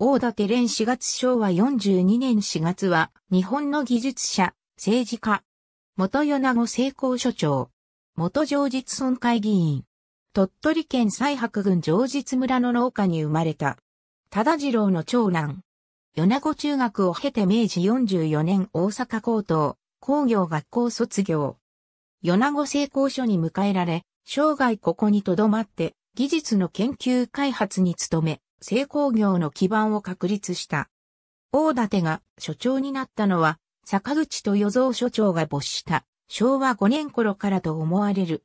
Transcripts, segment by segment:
大館連4月昭和42年4月は、日本の技術者、政治家、元米子成功所長、元上実村会議員、鳥取県西白郡上実村の農家に生まれた、忠次郎の長男、米子中学を経て明治44年大阪高等工業学校卒業。米子成功所に迎えられ、生涯ここに留まって、技術の研究開発に努め、成功業の基盤を確立した。大館が所長になったのは、坂口と与蔵所長が没した昭和5年頃からと思われる。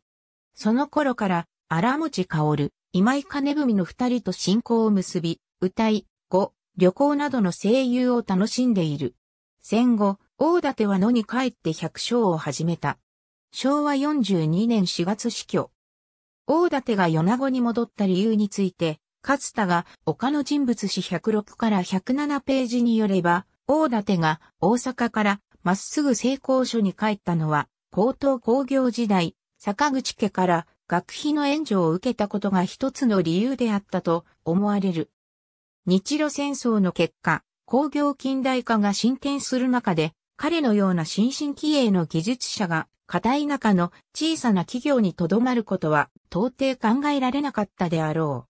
その頃から、荒持薫、今井金文の二人と親交を結び、歌い、語、旅行などの声優を楽しんでいる。戦後、大館は野に帰って百姓を始めた。昭和42年4月死去。大館が米子に戻った理由について、勝田が他の人物史106から107ページによれば、大館が大阪からまっすぐ成功所に帰ったのは、高等工業時代、坂口家から学費の援助を受けたことが一つの理由であったと思われる。日露戦争の結果、工業近代化が進展する中で、彼のような新進気鋭の技術者が、片田舎の小さな企業にとどまることは到底考えられなかったであろう。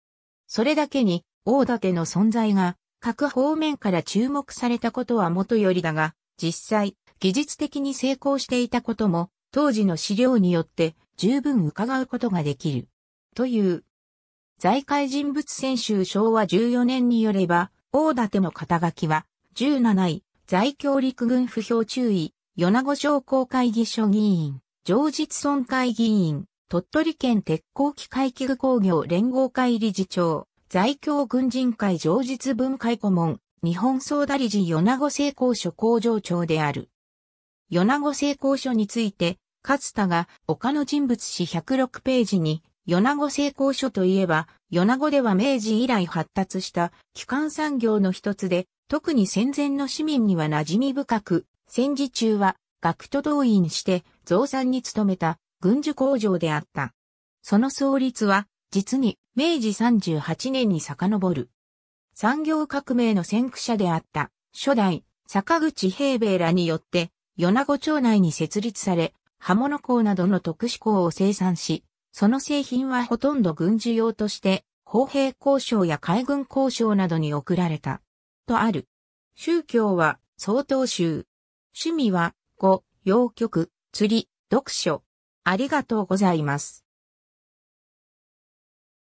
それだけに、大館の存在が、各方面から注目されたことはもとよりだが、実際、技術的に成功していたことも、当時の資料によって十分伺うことができる。という。財界人物選手昭和14年によれば、大館の肩書きは、17位、在京陸軍不評注意、米子商工会議所議員、常実村会議員、鳥取県鉄鋼機械器具工業連合会理事長、在京軍人会常日分会顧問、日本総理事米子製鋼所工場長である。米子製鋼所について、勝田が他の人物誌106ページに、米子製鋼所といえば、米子では明治以来発達した基幹産業の一つで、特に戦前の市民には馴染み深く、戦時中は学徒動員して増産に努めた軍需工場であった。その創立は、実に明治38年に遡る。産業革命の先駆者であった、初代、坂口平米らによって、米子町内に設立され、刃物工などの特殊工を生産し、その製品はほとんど軍需用として、砲兵交渉や海軍交渉などに送られた。とある。宗教は、曹洞宗。趣味は、語、洋曲、釣り、読書、ありがとうございます。